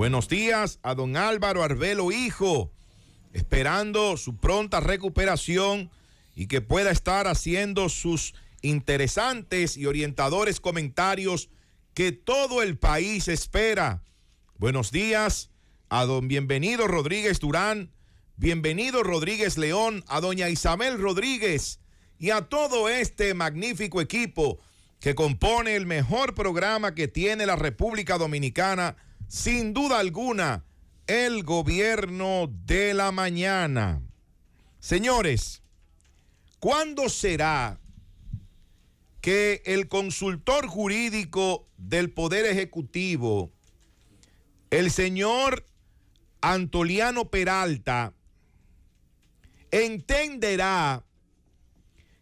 Buenos días a don Álvaro Arbelo, hijo, esperando su pronta recuperación y que pueda estar haciendo sus interesantes y orientadores comentarios que todo el país espera. Buenos días a don Bienvenido Rodríguez Durán, bienvenido Rodríguez León, a doña Isabel Rodríguez y a todo este magnífico equipo que compone el mejor programa que tiene la República Dominicana sin duda alguna, el gobierno de la mañana. Señores, ¿cuándo será que el consultor jurídico del Poder Ejecutivo, el señor Antoliano Peralta, entenderá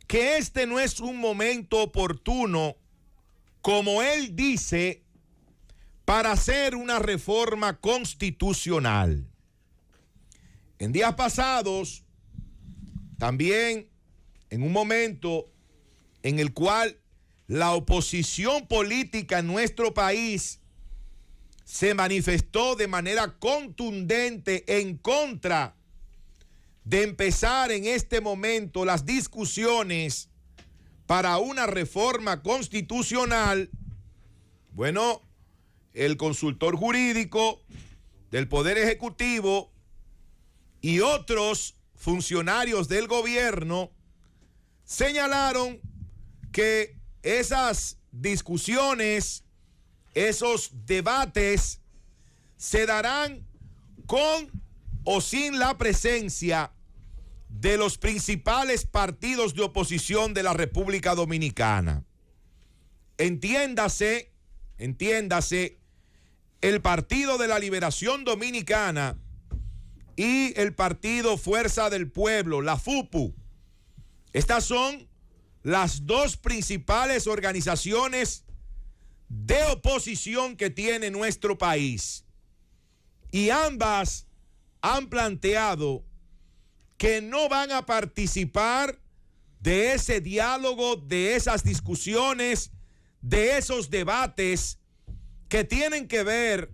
que este no es un momento oportuno, como él dice, para hacer una reforma constitucional. En días pasados, también en un momento en el cual la oposición política en nuestro país se manifestó de manera contundente en contra de empezar en este momento las discusiones para una reforma constitucional, bueno, el consultor jurídico del Poder Ejecutivo y otros funcionarios del gobierno señalaron que esas discusiones, esos debates, se darán con o sin la presencia de los principales partidos de oposición de la República Dominicana. Entiéndase, entiéndase el Partido de la Liberación Dominicana y el Partido Fuerza del Pueblo, la FUPU. Estas son las dos principales organizaciones de oposición que tiene nuestro país. Y ambas han planteado que no van a participar de ese diálogo, de esas discusiones, de esos debates que tienen que ver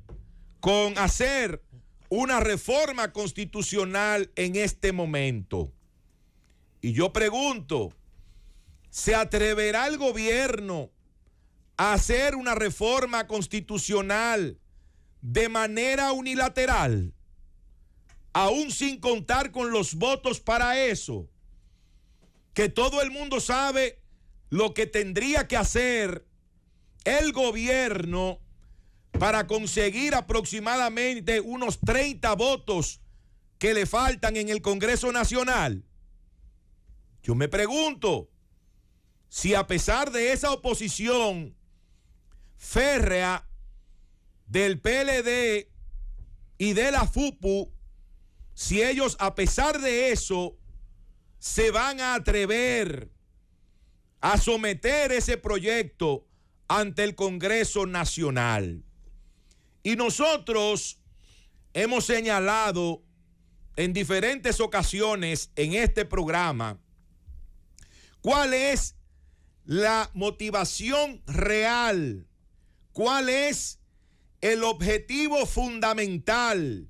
con hacer una reforma constitucional en este momento. Y yo pregunto, ¿se atreverá el gobierno a hacer una reforma constitucional de manera unilateral, aún sin contar con los votos para eso? Que todo el mundo sabe lo que tendría que hacer el gobierno para conseguir aproximadamente unos 30 votos que le faltan en el Congreso Nacional. Yo me pregunto si a pesar de esa oposición férrea del PLD y de la FUPU, si ellos a pesar de eso se van a atrever a someter ese proyecto ante el Congreso Nacional. Y nosotros hemos señalado en diferentes ocasiones en este programa cuál es la motivación real, cuál es el objetivo fundamental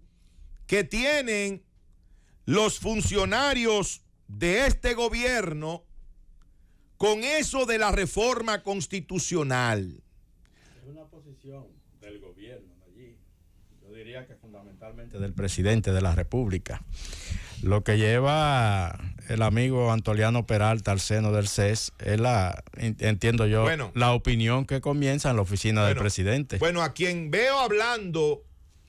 que tienen los funcionarios de este gobierno con eso de la reforma constitucional es una posición del gobierno allí, yo diría que fundamentalmente del presidente de la República. Lo que lleva el amigo Antoliano Peralta al seno del CES es la, entiendo yo, la opinión que comienza en la oficina del presidente. Bueno, a quien veo hablando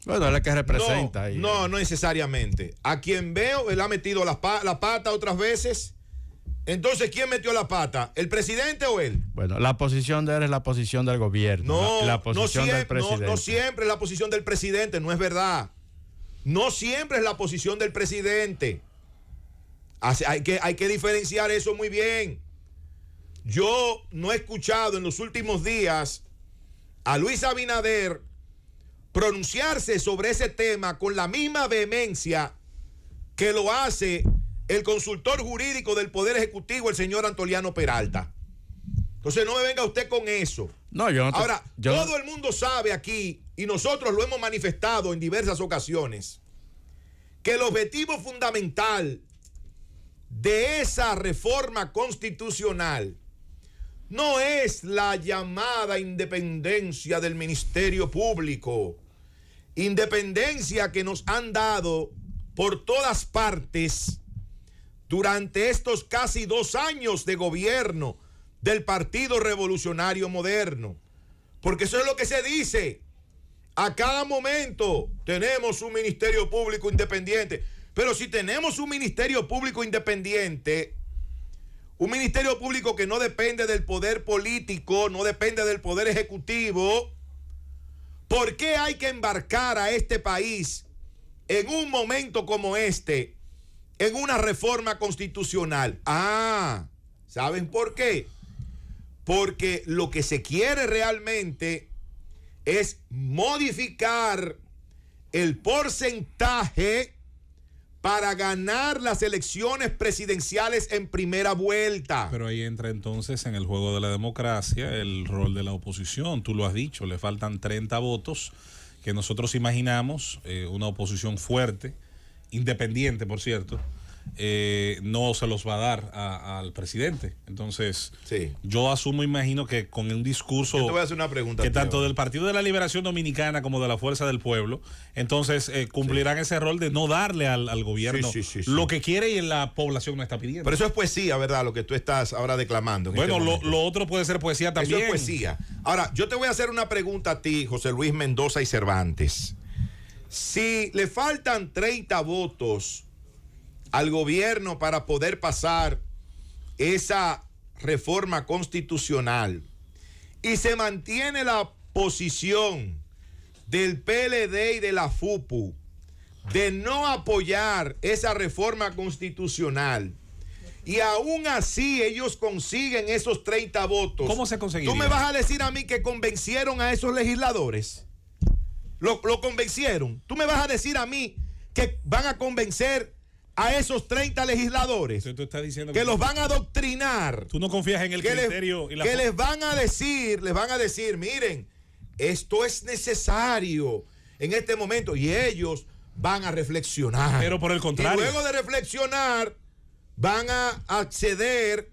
bueno, es la que representa. No, eh. no, necesariamente. A quien veo, él ha metido la, pata otras veces entonces, ¿quién metió la pata? ¿El presidente o él? Bueno, la posición de él es la posición del gobierno. No, la, posición no, siempre, del presidente. No, siempre es la posición del presidente, no es verdad. No siempre es la posición del presidente. hay que diferenciar eso muy bien. Yo no he escuchado en los últimos días a Luis Abinader pronunciarse sobre ese tema con la misma vehemencia que lo hace el consultor jurídico del Poder Ejecutivo, el señor Antoliano Peralta. Entonces no me venga usted con eso. No, yo no Ahora, todo el mundo sabe aquí, y nosotros lo hemos manifestado en diversas ocasiones, que el objetivo fundamental de esa reforma constitucional no es la llamada independencia del Ministerio Público, independencia que nos han dado por todas partes durante estos casi dos años de gobierno del Partido Revolucionario Moderno. Porque eso es lo que se dice. A cada momento tenemos un Ministerio Público Independiente. Pero si tenemos un Ministerio Público Independiente, un Ministerio Público que no depende del poder político, no depende del poder ejecutivo, ¿por qué hay que embarcar a este país en un momento como este? en una reforma constitucional. Ah, ¿saben por qué? Porque lo que se quiere realmente es modificar el porcentaje para ganar las elecciones presidenciales en primera vuelta. Pero ahí entra entonces en el juego de la democracia el rol de la oposición. Tú lo has dicho, le faltan 30 votos que nosotros imaginamos eh, una oposición fuerte independiente, por cierto, eh, no se los va a dar al presidente. Entonces, yo asumo, imagino que con un discurso que tanto del Partido de la Liberación Dominicana como de la Fuerza del Pueblo, entonces eh, cumplirán ese rol de no darle al, gobierno lo que quiere y la población no está pidiendo. Pero eso es poesía, ¿verdad? Lo que tú estás ahora declamando. Bueno, este lo, lo, otro puede ser poesía también. Eso es poesía. Ahora, yo te voy a hacer una pregunta a ti, José Luis Mendoza y Cervantes. Si le faltan 30 votos al gobierno para poder pasar esa reforma constitucional y se mantiene la posición del PLD y de la FUPU de no apoyar esa reforma constitucional. Y aún así ellos consiguen esos 30 votos. ¿Cómo se consiguió? ¿Tú me vas a decir a mí que convencieron a esos legisladores? Lo, convencieron. Tú me vas a decir a mí que van a convencer a esos 30 legisladores diciendo que, los van a adoctrinar. Tú no confías en el criterio y que les van a decir, les van a decir, miren, esto es necesario en este momento y ellos van a reflexionar. Pero por el contrario. luego de reflexionar van a acceder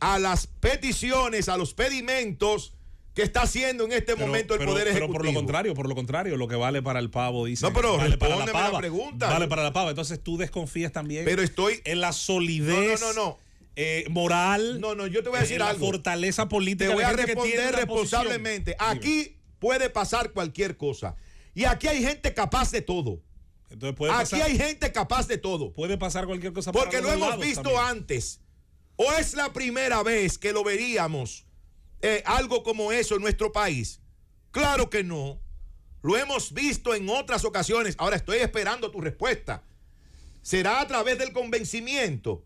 a las peticiones, a los pedimentos ¿Qué está haciendo en este momento el Poder Ejecutivo. Pero por lo contrario, por lo contrario, lo que vale para el pavo, dice. No, pero vale para la, pava, pregunta. Vale para la pava. Entonces tú desconfías también pero estoy... en la solidez. No, eh, moral. No, no, yo te voy a decir La fortaleza política. Te voy a responder responsablemente. Aquí puede pasar cualquier cosa. Y aquí hay gente capaz de todo. Entonces puede aquí hay gente capaz de todo. Puede pasar cualquier cosa. Porque lo hemos visto antes. O es la primera vez que lo veríamos eh, algo como eso en nuestro país? Claro que no. Lo hemos visto en otras ocasiones. Ahora estoy esperando tu respuesta. Será a través del convencimiento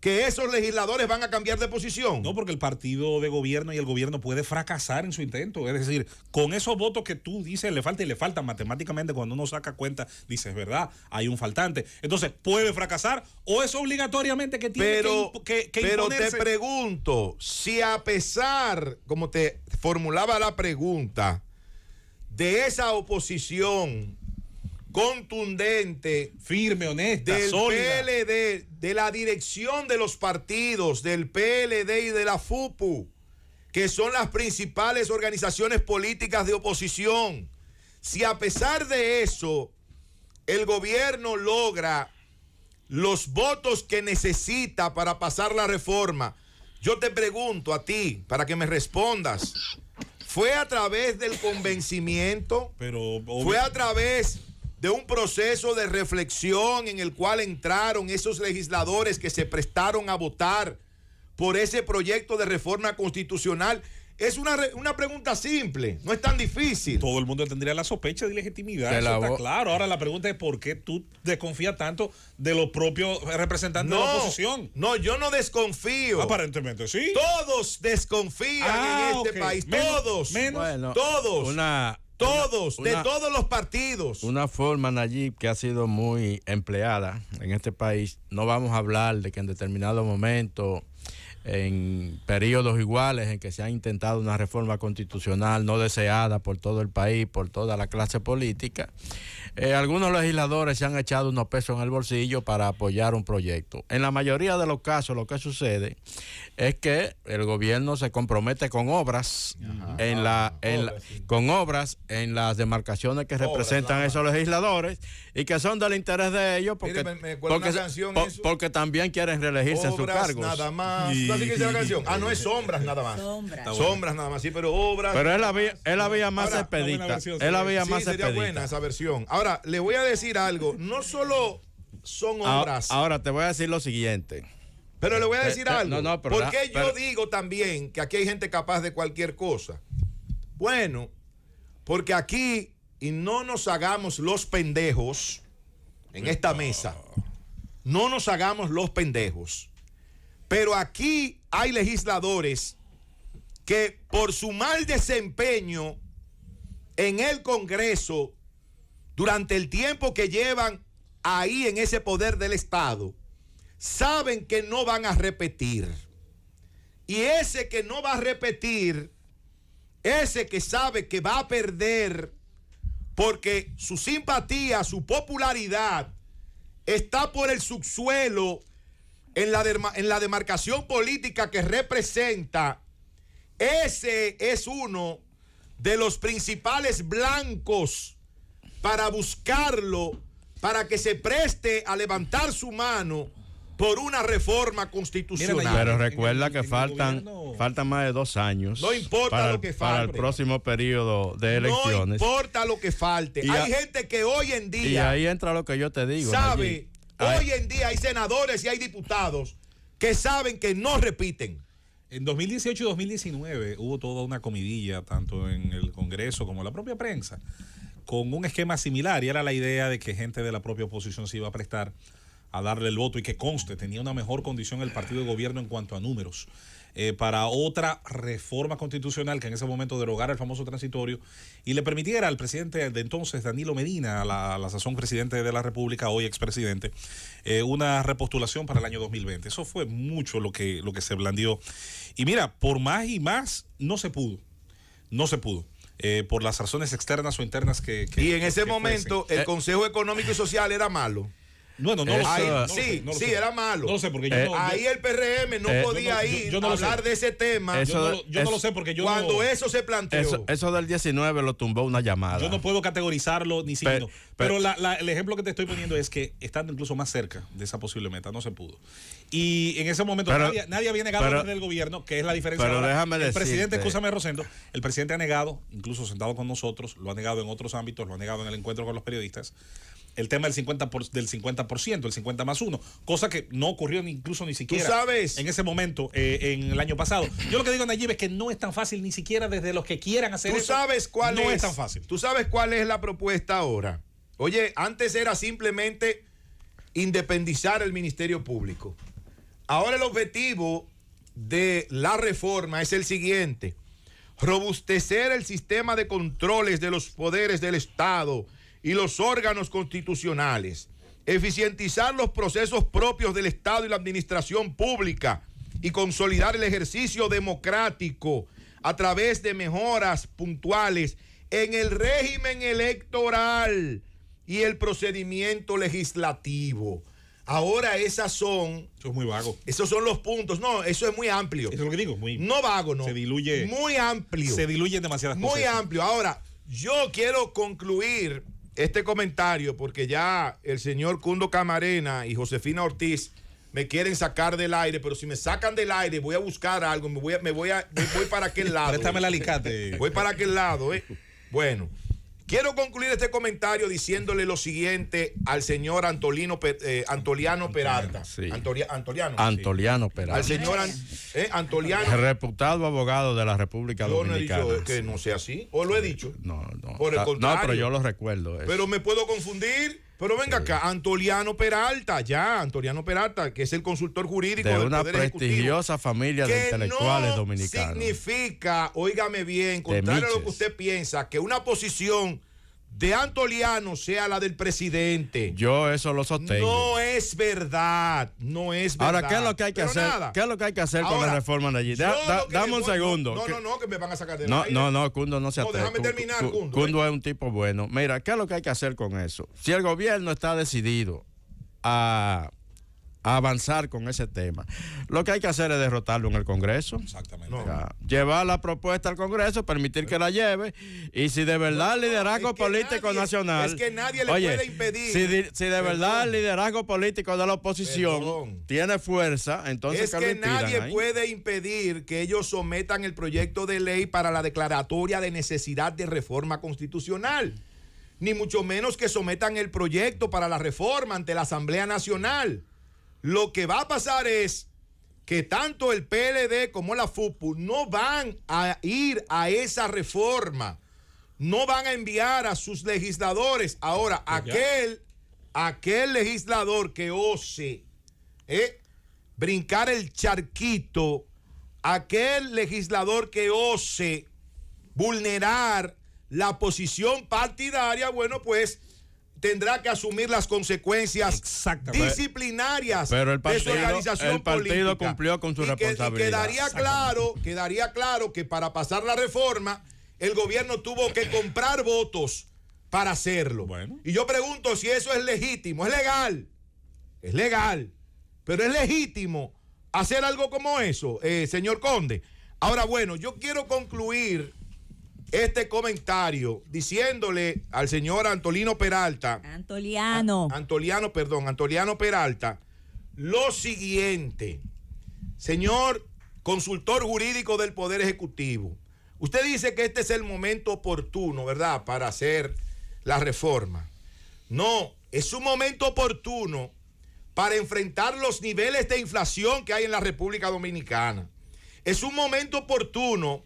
que esos legisladores van a cambiar de posición. No, porque el partido de gobierno y el gobierno puede fracasar en su intento. Es decir, con esos votos que tú dices le falta y le falta matemáticamente, cuando uno saca cuenta, dices, ¿verdad? Hay un faltante. Entonces, puede fracasar o es obligatoriamente que tiene que, que, Pero te pregunto, si a pesar, como te formulaba la pregunta, de esa oposición contundente, firme, honesta, del PLD, de la dirección de los partidos, del PLD y de la FUPU, que son las principales organizaciones políticas de oposición. Si a pesar de eso, el gobierno logra los votos que necesita para pasar la reforma, yo te pregunto a ti, para que me respondas, ¿fue a través del convencimiento? Pero, ¿Fue a través de un proceso de reflexión en el cual entraron esos legisladores que se prestaron a votar por ese proyecto de reforma constitucional. Es una, una pregunta simple, no es tan difícil. Todo el mundo tendría la sospecha de ilegitimidad, está claro. Ahora la pregunta es por qué tú desconfías tanto de los propios representantes de la oposición. No, yo no desconfío. Aparentemente, sí. Todos desconfían ah, en este país, todos. Menos, todos. Una todos, de todos los partidos. Una forma, Nayib, que ha sido muy empleada en este país. No vamos a hablar de que en determinado momento en periodos iguales en que se ha intentado una reforma constitucional no deseada por todo el país, por toda la clase política, eh, algunos legisladores se han echado unos pesos en el bolsillo para apoyar un proyecto. En la mayoría de los casos lo que sucede es que el gobierno se compromete con obras, en la, ah, con obras en las demarcaciones que representan esos legisladores y que son del interés de ellos porque, también quieren reelegirse en sus cargos. Nada más. Ah, no, es sombras nada más. Sombras. nada más, sí, pero obras. Pero es la vía, más expedita. Es la más sería buena esa versión. Ahora, le voy a decir algo. No solo son ah, obras. Ahora, te voy a decir lo siguiente. Pero le voy a decir algo. No, no, Porque yo digo también que aquí hay gente capaz de cualquier cosa. Bueno, porque aquí, y no nos hagamos los pendejos en esta mesa, no nos hagamos los pendejos. Pero aquí hay legisladores que por su mal desempeño en el Congreso durante el tiempo que llevan ahí en ese poder del Estado, saben que no van a repetir. Y ese que no va a repetir, ese que sabe que va a perder, porque su simpatía, su popularidad está por el subsuelo en la, en la demarcación política que representa, ese es uno de los principales blancos para buscarlo, para que se preste a levantar su mano por una reforma constitucional. Pero recuerda que faltan, faltan más de dos años. para, el próximo periodo de elecciones. No importa lo que falte. Hay gente que hoy en día. Y ahí entra lo que yo te digo. Sabe Hoy en día hay senadores y hay diputados que saben que no repiten. En 2018 y 2019 hubo toda una comidilla, tanto en el Congreso como en la propia prensa, con un esquema similar y era la idea de que gente de la propia oposición se iba a prestar a darle el voto y que conste, tenía una mejor condición el partido de gobierno en cuanto a números. Eh, para otra reforma constitucional que en ese momento derogara el famoso transitorio y le permitiera al presidente de entonces, Danilo Medina, la, la sazón presidente de la República, hoy expresidente, eh, una repostulación para el año 2020. Eso fue mucho lo que, lo que se blandió. Y mira, por más y más, no se pudo. No se pudo. Eh, por las razones externas o internas que... y en ese momento el Consejo Económico y Social era malo. Bueno, no, sí, sí, era malo. No sé porque ahí el PRM eh, no podía ir a hablar de ese tema. yo, no, lo sé porque yo cuando eso se planteó. Eso, del 19 lo tumbó una llamada. Yo no puedo categorizarlo ni siquiera. Pero, el ejemplo que te estoy poniendo es que estando incluso más cerca de esa posible meta no se pudo. Y en ese momento nadie, había negado del gobierno, que es la diferencia. Pero el presidente, escúchame Rosendo, el presidente ha negado, incluso sentado con nosotros, lo ha negado en otros ámbitos, lo ha negado en el encuentro con los periodistas el tema del 50%, del 50%, el 50 más 1, cosa que no ocurrió ni, incluso ni siquiera sabes? en ese momento, eh, en el año pasado. Yo lo que digo, Nayib, es que no es tan fácil ni siquiera desde los que quieran hacer ¿Tú cuál no es tan fácil. ¿Tú sabes cuál es la propuesta ahora? Oye, antes era simplemente independizar el Ministerio Público. Ahora el objetivo de la reforma es el siguiente. Robustecer el sistema de controles de los poderes del Estado y los órganos constitucionales, eficientizar los procesos propios del Estado y la administración pública y consolidar el ejercicio democrático a través de mejoras puntuales en el régimen electoral y el procedimiento legislativo. Ahora esas son. Eso es muy vago. Esos son los puntos. No, eso es muy amplio. Eso es lo que digo. no vago, no. Se diluye. Muy amplio. Se diluye demasiadas Muy amplio. Ahora, yo quiero concluir este comentario porque ya el señor Cundo Camarena y Josefina Ortiz me quieren sacar del aire, pero si me sacan del aire voy a buscar algo, me voy, a, me voy, a, voy para aquel lado. Préstame el eh. alicate. Voy para aquel lado, ¿eh? Bueno. Quiero concluir este comentario diciéndole lo siguiente al señor Antolino, Antoliano Peralta. Eh, Antoliano. Antoliano Peralta. Al señor eh, Antoliano. El reputado abogado de la República Dominicana. Yo no he dicho que no sea así. ¿O lo he eh, dicho? No, no. Por el contrario. Ah, no, pero yo lo recuerdo. Pero me puedo confundir. Pero venga acá, Antoliano Peralta, ya, Antoliano Peralta, que es el consultor jurídico de una prestigiosa familia de intelectuales dominicanos. Significa, óigame bien, contrario a lo que usted piensa, que una posición de Antoliano sea la del presidente. Yo eso lo sostengo. No es verdad, no es verdad. Ahora, ¿qué es lo que hay que hacer? ¿Qué es lo que hay que hacer con la reforma de allí? dame un segundo. No, no, no, que me van a sacar de No, no, no, Cundo no se atreve. No, déjame terminar, Cundo. Cundo eh. es un tipo bueno. Mira, ¿qué es lo que hay que hacer con eso? Si el gobierno está decidido a a avanzar con ese tema. Lo que hay que hacer es derrotarlo en el Congreso. Exactamente. llevar la propuesta al Congreso, permitir que la lleve. Y si de verdad el liderazgo político nacional. Es que nadie le puede impedir. Si, de, verdad el liderazgo político de la oposición tiene fuerza, entonces. Es que, nadie puede impedir que ellos sometan el proyecto de ley para la declaratoria de necesidad de reforma constitucional ni mucho menos que sometan el proyecto para la reforma ante la Asamblea Nacional. Lo que va a pasar es que tanto el PLD como la FUPU no van a ir a esa reforma, no van a enviar a sus legisladores. Ahora, pues aquel, aquel legislador que ose ¿eh? brincar el charquito, aquel legislador que ose vulnerar la posición partidaria, bueno, pues tendrá que asumir las consecuencias disciplinarias pero el su organización el partido cumplió con su responsabilidad. y quedaría claro, quedaría claro que para pasar la reforma el gobierno tuvo que comprar votos para hacerlo. Y yo pregunto si eso es legítimo, es legal. Es legal, pero es legítimo hacer algo como eso, eh, señor Conde. Ahora bueno, yo quiero concluir este comentario diciéndole al señor Antolino Peralta. Antoliano. Antoliano, perdón, Antoliano Peralta. Lo siguiente, señor consultor jurídico del Poder Ejecutivo. Usted dice que este es el momento oportuno, ¿verdad?, para hacer la reforma. No, es un momento oportuno para enfrentar los niveles de inflación que hay en la República Dominicana. Es un momento oportuno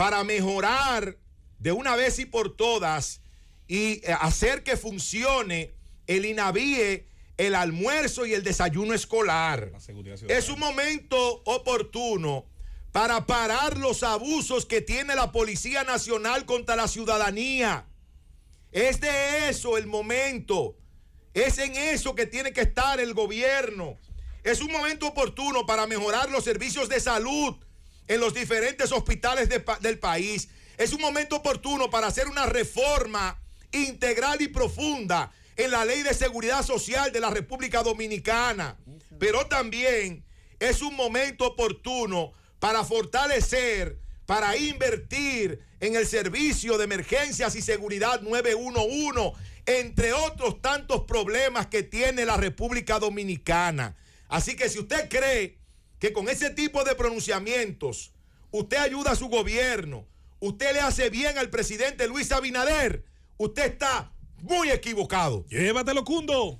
para mejorar de una vez y por todas y eh, hacer que funcione el INAVIE, el almuerzo y el desayuno escolar. Es un momento oportuno para parar los abusos que tiene la Policía Nacional contra la ciudadanía. Es de eso el momento. Es en eso que tiene que estar el gobierno. Es un momento oportuno para mejorar los servicios de salud en los diferentes hospitales del país. Es un momento oportuno para hacer una reforma integral y profunda en la ley de seguridad social de la República Dominicana. Pero también es un momento oportuno para fortalecer, para invertir en el servicio de emergencias y seguridad 911, entre otros tantos problemas que tiene la República Dominicana. Así que si usted cree que con ese tipo de pronunciamientos usted ayuda a su gobierno, usted le hace bien al presidente Luis Abinader, usted está muy equivocado. Llévatelo, Cundo.